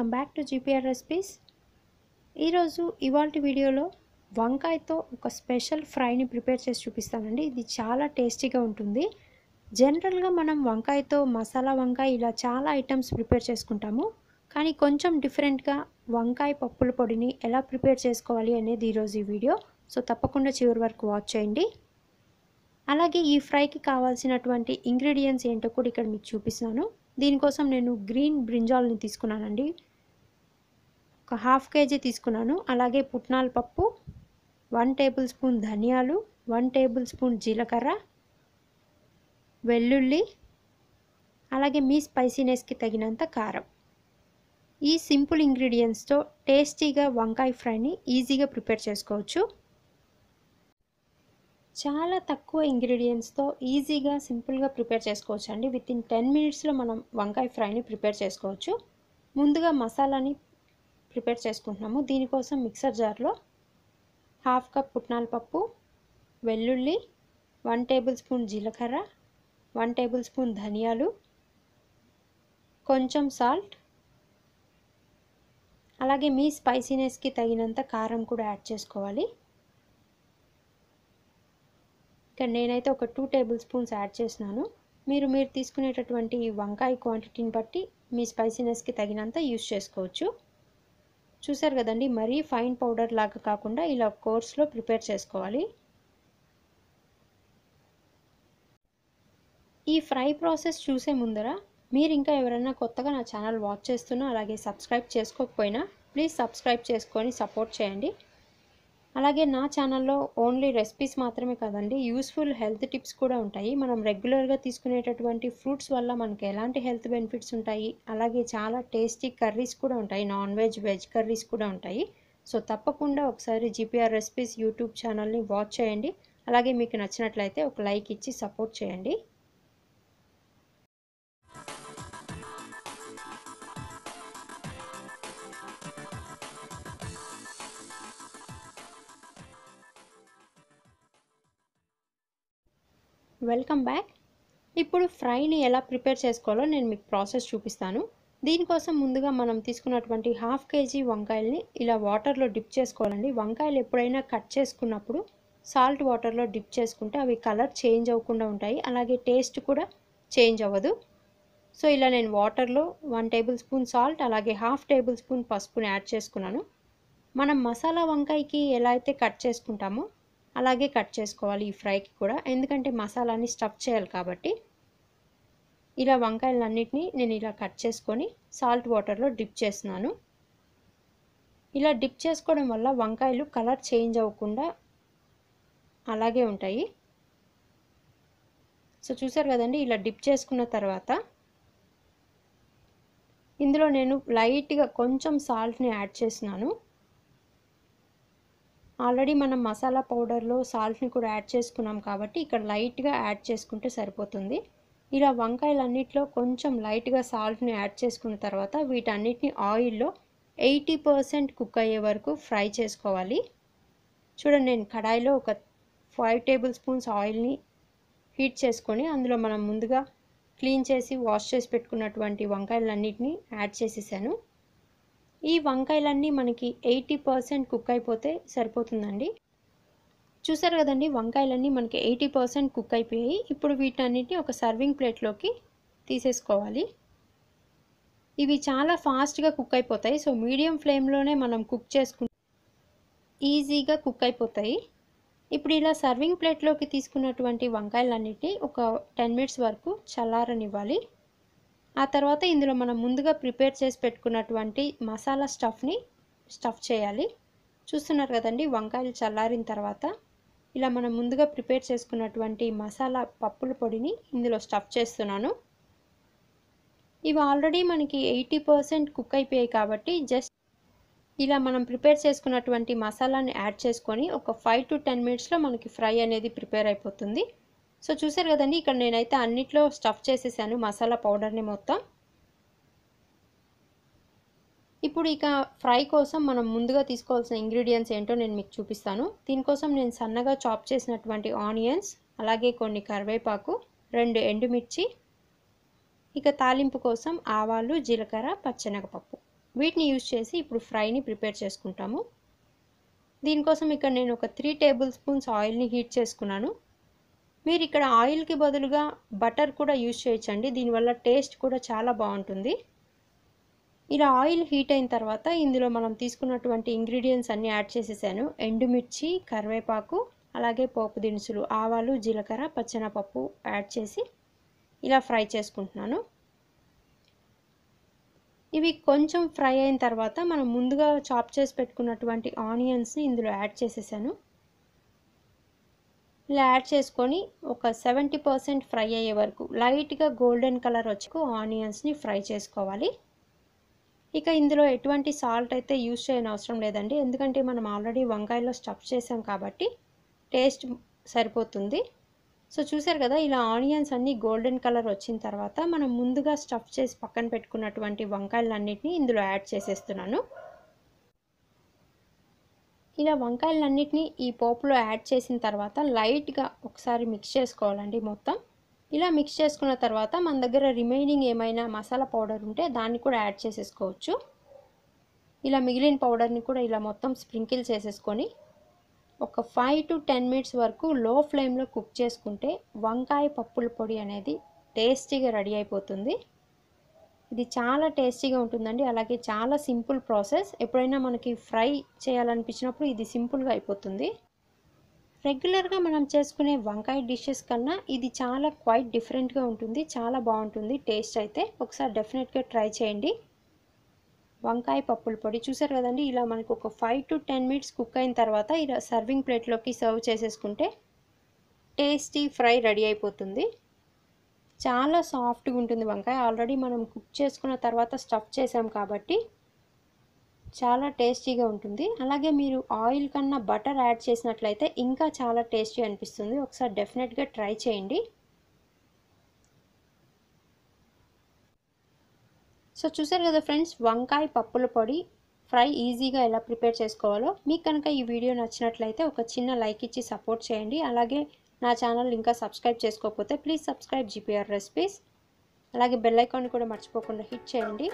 welcome back to GPR recipes ఈరోజు ఇవాళ వీడియోలో వంకాయతో ఒక స్పెషల్ ఫ్రైని ప్రిపేర్ చేసి చూపిస్తానండి ఇది చాలా టేస్టీగా ఉంటుంది జనరల్గా మనం వంకాయతో మసాలా వంకాయ ఇలా చాలా ఐటమ్స్ ప్రిపేర్ చేసుకుంటాము కానీ కొంచెం డిఫరెంట్గా వంకాయ పప్పుల పొడిని ఎలా ప్రిపేర్ చేసుకోవాలి అనేది ఈరోజు ఈ వీడియో సో తప్పకుండా చివరి వరకు వాచ్ చేయండి అలాగే ఈ ఫ్రైకి కావాల్సినటువంటి ఇంగ్రీడియంట్స్ ఏంటో కూడా ఇక్కడ మీకు చూపిస్తున్నాను దీనికోసం నేను గ్రీన్ బ్రింజాల్ని తీసుకున్నానండి ఒక హాఫ్ కేజీ తీసుకున్నాను అలాగే పుట్నాల పప్పు వన్ టేబుల్ స్పూన్ ధనియాలు వన్ టేబుల్ స్పూన్ జీలకర్ర వెల్లుల్లి అలాగే మీ స్పైసీనెస్కి తగినంత కారం ఈ సింపుల్ ఇంగ్రీడియంట్స్తో టేస్టీగా వంకాయ ఫ్రైని ఈజీగా ప్రిపేర్ చేసుకోవచ్చు చాలా తక్కువ ఇంగ్రీడియంట్స్తో ఈజీగా సింపుల్గా ప్రిపేర్ చేసుకోవచ్చు అండి విత్ ఇన్ టెన్ మినిట్స్లో మనం వంకాయ ఫ్రైని ప్రిపేర్ చేసుకోవచ్చు ముందుగా మసాలాని ప్రిపేర్ చేసుకుంటున్నాము దీనికోసం మిక్సర్ జార్లో హాఫ్ కప్ పుట్నాల పప్పు వెల్లుల్లి వన్ టేబుల్ స్పూన్ జీలకర్ర వన్ టేబుల్ స్పూన్ ధనియాలు కొంచెం సాల్ట్ అలాగే మీ స్పైసీనెస్కి తగినంత కారం కూడా యాడ్ చేసుకోవాలి ఇక్కడ నేనైతే ఒక టూ టేబుల్ స్పూన్స్ యాడ్ చేసినాను మీరు మీరు తీసుకునేటటువంటి వంకాయ క్వాంటిటీని బట్టి మీ స్పైసీనెస్కి తగినంత యూస్ చేసుకోవచ్చు చూసారు కదండి మరీ ఫైన్ పౌడర్ లాగా కాకుండా ఇలా కోర్స్లో ప్రిపేర్ చేసుకోవాలి ఈ ఫ్రై ప్రాసెస్ చూసే ముందర మీరు ఇంకా ఎవరైనా కొత్తగా నా ఛానల్ వాచ్ చేస్తున్నా అలాగే సబ్స్క్రైబ్ చేసుకోకపోయినా ప్లీజ్ సబ్స్క్రైబ్ చేసుకొని సపోర్ట్ చేయండి అలాగే నా ఛానల్లో ఓన్లీ రెసిపీస్ మాత్రమే కాదండి యూస్ఫుల్ హెల్త్ టిప్స్ కూడా ఉంటాయి మనం రెగ్యులర్గా తీసుకునేటటువంటి ఫ్రూట్స్ వల్ల మనకి ఎలాంటి హెల్త్ బెనిఫిట్స్ ఉంటాయి అలాగే చాలా టేస్టీ కర్రీస్ కూడా ఉంటాయి నాన్ వెజ్ వెజ్ కర్రీస్ కూడా ఉంటాయి సో తప్పకుండా ఒకసారి జిపిఆర్ రెసిపీస్ యూట్యూబ్ ఛానల్ని వాచ్ చేయండి అలాగే మీకు నచ్చినట్లయితే ఒక లైక్ ఇచ్చి సపోర్ట్ చేయండి వెల్కమ్ బ్యాక్ ఇప్పుడు ఫ్రైని ఎలా ప్రిపేర్ చేసుకోవాలో నేను మీకు ప్రాసెస్ చూపిస్తాను దీనికోసం ముందుగా మనం తీసుకున్నటువంటి హాఫ్ కేజీ వంకాయల్ని ఇలా వాటర్లో డిప్ చేసుకోవాలండి వంకాయలు ఎప్పుడైనా కట్ చేసుకున్నప్పుడు సాల్ట్ వాటర్లో డిప్ చేసుకుంటే అవి కలర్ చేంజ్ అవ్వకుండా ఉంటాయి అలాగే టేస్ట్ కూడా చేంజ్ అవ్వదు సో ఇలా నేను వాటర్లో వన్ టేబుల్ స్పూన్ సాల్ట్ అలాగే హాఫ్ టేబుల్ స్పూన్ పసుపుని యాడ్ చేసుకున్నాను మనం మసాలా వంకాయకి ఎలా అయితే కట్ చేసుకుంటామో అలాగే కట్ చేసుకోవాలి ఈ ఫ్రైకి కూడా ఎందుకంటే మసాలాని స్టఫ్ చేయాలి కాబట్టి ఇలా అన్నిటినీ నేను ఇలా కట్ చేసుకొని సాల్ట్ వాటర్లో డిప్ చేస్తున్నాను ఇలా డిప్ చేసుకోవడం వల్ల వంకాయలు కలర్ చేంజ్ అవ్వకుండా అలాగే ఉంటాయి సో చూసారు కదండి ఇలా డిప్ చేసుకున్న తర్వాత ఇందులో నేను లైట్గా కొంచెం సాల్ట్ని యాడ్ చేసినాను ఆల్రెడీ మనం మసాలా పౌడర్లో సాల్ట్ని కూడా యాడ్ చేసుకున్నాం కాబట్టి ఇక్కడ లైట్గా యాడ్ చేసుకుంటే సరిపోతుంది ఇలా వంకాయలన్నిట్లో కొంచెం లైట్గా సాల్ట్ని యాడ్ చేసుకున్న తర్వాత వీటన్నిటిని ఆయిల్లో ఎయిటీ పర్సెంట్ కుక్ అయ్యే వరకు ఫ్రై చేసుకోవాలి చూడండి నేను కడాయిలో ఒక ఫైవ్ టేబుల్ స్పూన్స్ ఆయిల్ని హీట్ చేసుకొని అందులో మనం ముందుగా క్లీన్ చేసి వాష్ చేసి పెట్టుకున్నటువంటి వంకాయలన్నిటిని యాడ్ చేసేసాను ఈ వంకాయలన్నీ మనకి ఎయిటీ పర్సెంట్ కుక్ అయిపోతే సరిపోతుందండి చూసారు కదండి వంకాయలన్నీ మనకి ఎయిటీ పర్సెంట్ కుక్ అయిపోయాయి ఇప్పుడు వీటన్నిటిని ఒక సర్వింగ్ ప్లేట్లోకి తీసేసుకోవాలి ఇవి చాలా ఫాస్ట్గా కుక్ అయిపోతాయి సో మీడియం ఫ్లేమ్లోనే మనం కుక్ చేసుకు ఈజీగా కుక్ అయిపోతాయి ఇప్పుడు ఇలా సర్వింగ్ ప్లేట్లోకి తీసుకున్నటువంటి వంకాయలన్నిటిని ఒక టెన్ మినిట్స్ వరకు చల్లారనివ్వాలి ఆ తర్వాత ఇందులో మనం ముందుగా ప్రిపేర్ చేసి పెట్టుకున్నటువంటి మసాలా స్టఫ్ని స్టఫ్ చేయాలి చూస్తున్నారు కదండి వంకాయలు చల్లారిన తర్వాత ఇలా మనం ముందుగా ప్రిపేర్ చేసుకున్నటువంటి మసాలా పప్పుల పొడిని ఇందులో స్టఫ్ చేస్తున్నాను ఇవి ఆల్రెడీ మనకి ఎయిటీ పర్సెంట్ కుక్ అయిపోయాయి కాబట్టి జస్ట్ ఇలా మనం ప్రిపేర్ చేసుకున్నటువంటి మసాలాని యాడ్ చేసుకొని ఒక ఫైవ్ టు టెన్ మినిట్స్లో మనకి ఫ్రై అనేది ప్రిపేర్ అయిపోతుంది సో చూసారు కదండి ఇక్కడ నేనైతే అన్నిట్లో స్టఫ్ చేసేసాను మసాలా పౌడర్ని మొత్తం ఇప్పుడు ఇక ఫ్రై కోసం మనం ముందుగా తీసుకోవాల్సిన ఇంగ్రీడియంట్స్ ఏంటో నేను మీకు చూపిస్తాను దీనికోసం నేను సన్నగా చాప్ చేసినటువంటి ఆనియన్స్ అలాగే కొన్ని కరివేపాకు రెండు ఎండుమిర్చి ఇక తాలింపు కోసం ఆవాలు జీలకర్ర పచ్చెనగపప్పు వీటిని యూజ్ చేసి ఇప్పుడు ఫ్రైని ప్రిపేర్ చేసుకుంటాము దీనికోసం ఇక్కడ నేను ఒక త్రీ టేబుల్ స్పూన్స్ ఆయిల్ని హీట్ చేసుకున్నాను మీరు ఇక్కడ ఆయిల్కి బదులుగా బటర్ కూడా యూజ్ చేయొచ్చండి దీనివల్ల టేస్ట్ కూడా చాలా బాగుంటుంది ఇలా ఆయిల్ హీట్ అయిన తర్వాత ఇందులో మనం తీసుకున్నటువంటి ఇంగ్రీడియంట్స్ అన్నీ యాడ్ చేసేసాను ఎండుమిర్చి కరివేపాకు అలాగే పోపు దినుసులు ఆవాలు జీలకర్ర పచ్చనపప్పు యాడ్ చేసి ఇలా ఫ్రై చేసుకుంటున్నాను ఇవి కొంచెం ఫ్రై అయిన తర్వాత మనం ముందుగా చాప్ చేసి పెట్టుకున్నటువంటి ఆనియన్స్ని ఇందులో యాడ్ చేసేసాను ఇలా యాడ్ చేసుకొని ఒక సెవెంటీ పర్సెంట్ ఫ్రై అయ్యే వరకు లైట్గా గోల్డెన్ కలర్ వచ్చి ఆనియన్స్ని ఫ్రై చేసుకోవాలి ఇక ఇందులో ఎటువంటి సాల్ట్ అయితే యూజ్ చేయని అవసరం లేదండి ఎందుకంటే మనం ఆల్రెడీ వంకాయలో స్టఫ్ చేసాం కాబట్టి టేస్ట్ సరిపోతుంది సో చూసారు కదా ఇలా ఆనియన్స్ అన్నీ గోల్డెన్ కలర్ వచ్చిన తర్వాత మనం ముందుగా స్టఫ్ చేసి పక్కన పెట్టుకున్నటువంటి వంకాయలన్నింటినీ ఇందులో యాడ్ చేసేస్తున్నాను ఇలా వంకాయలన్నింటినీ ఈ పోపులో యాడ్ చేసిన తర్వాత లైట్గా ఒకసారి మిక్స్ చేసుకోవాలండి మొత్తం ఇలా మిక్స్ చేసుకున్న తర్వాత మన దగ్గర రిమైనింగ్ ఏమైనా మసాలా పౌడర్ ఉంటే దాన్ని కూడా యాడ్ చేసేసుకోవచ్చు ఇలా మిగిలిన పౌడర్ని కూడా ఇలా మొత్తం స్ప్రింకిల్ చేసేసుకొని ఒక ఫైవ్ టు టెన్ మినిట్స్ వరకు లో ఫ్లేమ్లో కుక్ చేసుకుంటే వంకాయ పప్పుల పొడి అనేది టేస్టీగా రెడీ అయిపోతుంది ఇది చాలా టేస్టీగా ఉంటుందండి అలాగే చాలా సింపుల్ ప్రాసెస్ ఎప్పుడైనా మనకి ఫ్రై చేయాలనిపించినప్పుడు ఇది సింపుల్గా అయిపోతుంది రెగ్యులర్గా మనం చేసుకునే వంకాయ డిషెస్ కన్నా ఇది చాలా క్వైట్ డిఫరెంట్గా ఉంటుంది చాలా బాగుంటుంది టేస్ట్ అయితే ఒకసారి డెఫినెట్గా ట్రై చేయండి వంకాయ పప్పుల పొడి చూసారు కదండి ఇలా మనకు ఒక five to ten minutes cook అయిన తర్వాత ఇలా సర్వింగ్ ప్లేట్లోకి సర్వ్ చేసేసుకుంటే టేస్టీ ఫ్రై రెడీ అయిపోతుంది చాలా సాఫ్ట్గా ఉంటుంది వంకాయ ఆల్రెడీ మనం కుక్ చేసుకున్న తర్వాత స్టఫ్ చేసాం కాబట్టి చాలా టేస్టీగా ఉంటుంది అలాగే మీరు ఆయిల్ కన్నా బటర్ యాడ్ చేసినట్లయితే ఇంకా చాలా టేస్టీ అనిపిస్తుంది ఒకసారి డెఫినెట్గా ట్రై చేయండి సో చూసారు కదా ఫ్రెండ్స్ వంకాయ పప్పుల పొడి ఫ్రై ఈజీగా ఎలా ప్రిపేర్ చేసుకోవాలో మీకు కనుక ఈ వీడియో నచ్చినట్లయితే ఒక చిన్న లైక్ ఇచ్చి సపోర్ట్ చేయండి అలాగే నా ఛానల్ ఇంకా సబ్స్క్రైబ్ చేసుకోకపోతే ప్లీజ్ సబ్స్క్రైబ్ జీపీఆర్ రెసిపీస్ అలాగే బెల్ ఐకాన్ కూడా మర్చిపోకుండా హిట్ చేయండి